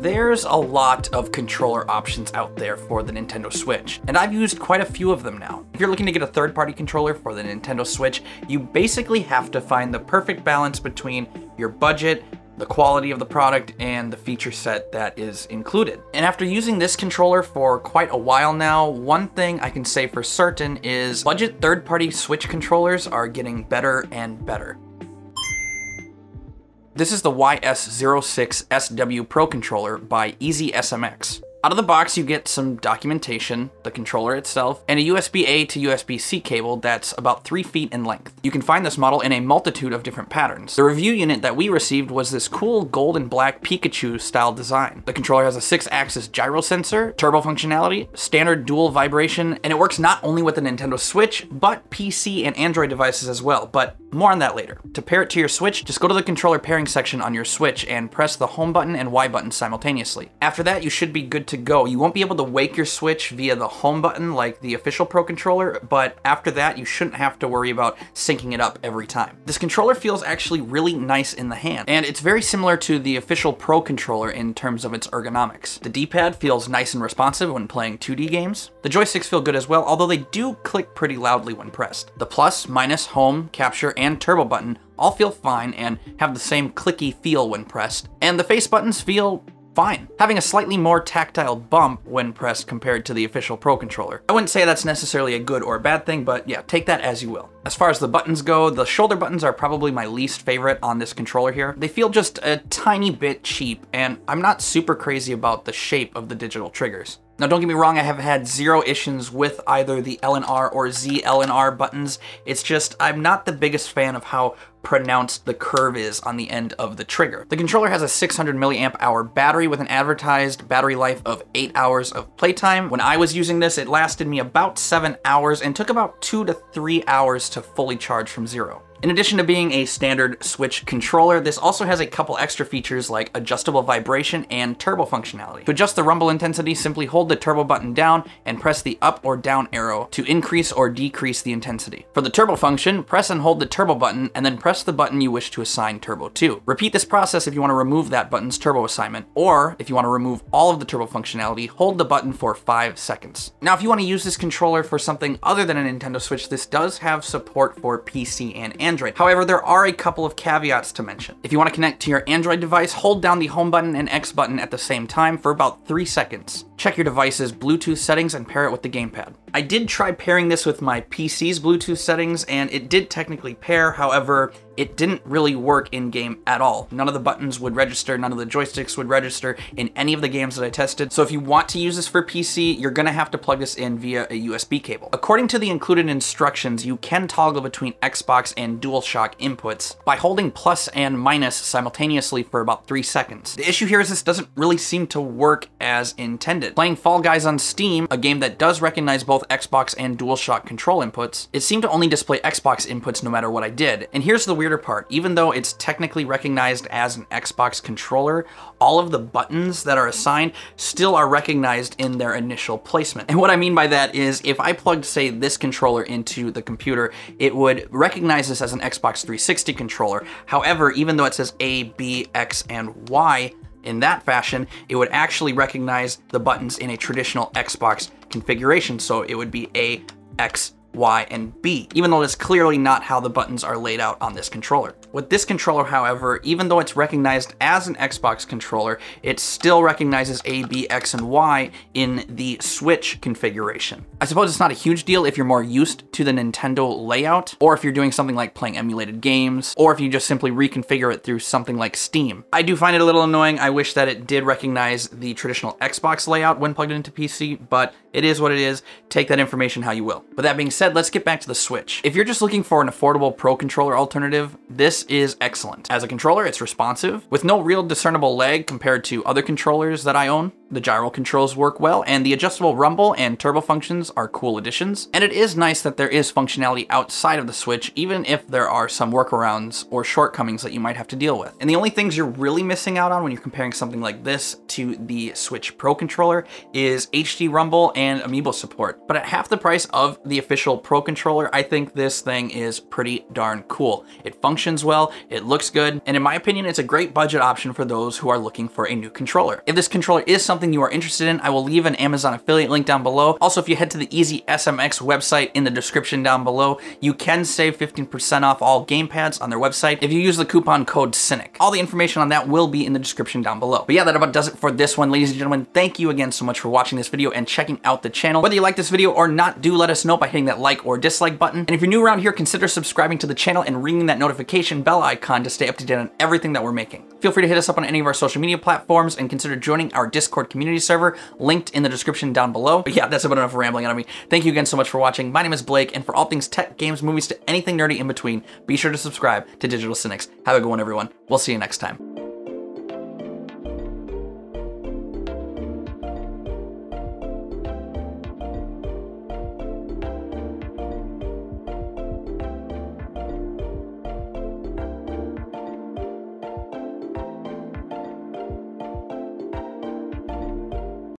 There's a lot of controller options out there for the Nintendo Switch, and I've used quite a few of them now. If you're looking to get a third-party controller for the Nintendo Switch, you basically have to find the perfect balance between your budget, the quality of the product, and the feature set that is included. And after using this controller for quite a while now, one thing I can say for certain is budget third-party Switch controllers are getting better and better. This is the YS06SW Pro controller by EasySMX. Out of the box, you get some documentation, the controller itself, and a USB-A to USB-C cable that's about 3 feet in length. You can find this model in a multitude of different patterns. The review unit that we received was this cool gold and black Pikachu-style design. The controller has a 6-axis gyro sensor, turbo functionality, standard dual vibration, and it works not only with the Nintendo Switch, but PC and Android devices as well, but more on that later. To pair it to your Switch, just go to the controller pairing section on your Switch and press the home button and Y button simultaneously. After that, you should be good to go. You won't be able to wake your Switch via the home button like the official Pro controller, but after that, you shouldn't have to worry about syncing it up every time. This controller feels actually really nice in the hand, and it's very similar to the official Pro controller in terms of its ergonomics. The D-pad feels nice and responsive when playing 2D games. The joysticks feel good as well, although they do click pretty loudly when pressed. The plus, minus, home, capture, and and turbo button all feel fine and have the same clicky feel when pressed, and the face buttons feel fine, having a slightly more tactile bump when pressed compared to the official Pro controller. I wouldn't say that's necessarily a good or a bad thing, but yeah, take that as you will. As far as the buttons go, the shoulder buttons are probably my least favorite on this controller here. They feel just a tiny bit cheap, and I'm not super crazy about the shape of the digital triggers. Now don't get me wrong, I have had zero issues with either the L and R or Z L and R buttons. It's just I'm not the biggest fan of how pronounced the curve is on the end of the trigger. The controller has a 600 milliamp hour battery with an advertised battery life of 8 hours of playtime. When I was using this, it lasted me about 7 hours and took about 2 to 3 hours to fully charge from zero. In addition to being a standard Switch controller, this also has a couple extra features like adjustable vibration and turbo functionality. To adjust the rumble intensity, simply hold the turbo button down and press the up or down arrow to increase or decrease the intensity. For the turbo function, press and hold the turbo button and then press the button you wish to assign turbo to. Repeat this process if you want to remove that button's turbo assignment, or if you want to remove all of the turbo functionality, hold the button for 5 seconds. Now if you want to use this controller for something other than a Nintendo Switch, this does have support for PC and Android Android. However, there are a couple of caveats to mention. If you want to connect to your Android device, hold down the home button and X button at the same time for about 3 seconds. Check your device's Bluetooth settings and pair it with the gamepad. I did try pairing this with my PC's Bluetooth settings and it did technically pair, however, it didn't really work in game at all. None of the buttons would register, none of the joysticks would register in any of the games that I tested. So if you want to use this for PC, you're gonna have to plug this in via a USB cable. According to the included instructions, you can toggle between Xbox and DualShock inputs by holding plus and minus simultaneously for about three seconds. The issue here is this doesn't really seem to work as intended. Playing Fall Guys on Steam, a game that does recognize both Xbox and DualShock control inputs, it seemed to only display Xbox inputs no matter what I did. And here's the weirder part, even though it's technically recognized as an Xbox controller, all of the buttons that are assigned still are recognized in their initial placement. And what I mean by that is if I plugged, say, this controller into the computer, it would recognize this as an Xbox 360 controller. However, even though it says A, B, X, and Y, in that fashion, it would actually recognize the buttons in a traditional Xbox configuration, so it would be A, X, Y, and B, even though that's clearly not how the buttons are laid out on this controller. With this controller, however, even though it's recognized as an Xbox controller, it still recognizes A, B, X, and Y in the Switch configuration. I suppose it's not a huge deal if you're more used to the Nintendo layout, or if you're doing something like playing emulated games, or if you just simply reconfigure it through something like Steam. I do find it a little annoying. I wish that it did recognize the traditional Xbox layout when plugged into PC, but it is what it is. Take that information how you will. But that being said, let's get back to the Switch. If you're just looking for an affordable pro controller alternative, this is excellent. As a controller, it's responsive with no real discernible lag compared to other controllers that I own. The gyro controls work well, and the adjustable rumble and turbo functions are cool additions. And it is nice that there is functionality outside of the Switch, even if there are some workarounds or shortcomings that you might have to deal with. And the only things you're really missing out on when you're comparing something like this to the Switch Pro controller is HD rumble and amiibo support. But at half the price of the official Pro controller, I think this thing is pretty darn cool. It functions well, it looks good, and in my opinion, it's a great budget option for those who are looking for a new controller. If this controller is something something you are interested in, I will leave an Amazon affiliate link down below. Also, if you head to the Easy SMX website in the description down below, you can save 15% off all gamepads on their website if you use the coupon code Cynic. All the information on that will be in the description down below. But yeah, that about does it for this one. Ladies and gentlemen, thank you again so much for watching this video and checking out the channel. Whether you like this video or not, do let us know by hitting that like or dislike button. And if you're new around here, consider subscribing to the channel and ringing that notification bell icon to stay up to date on everything that we're making. Feel free to hit us up on any of our social media platforms and consider joining our Discord Discord community server, linked in the description down below. But yeah, that's about enough rambling out of me. Thank you again so much for watching. My name is Blake, and for all things tech, games, movies, to anything nerdy in between, be sure to subscribe to Digital Cynics. Have a good one, everyone. We'll see you next time.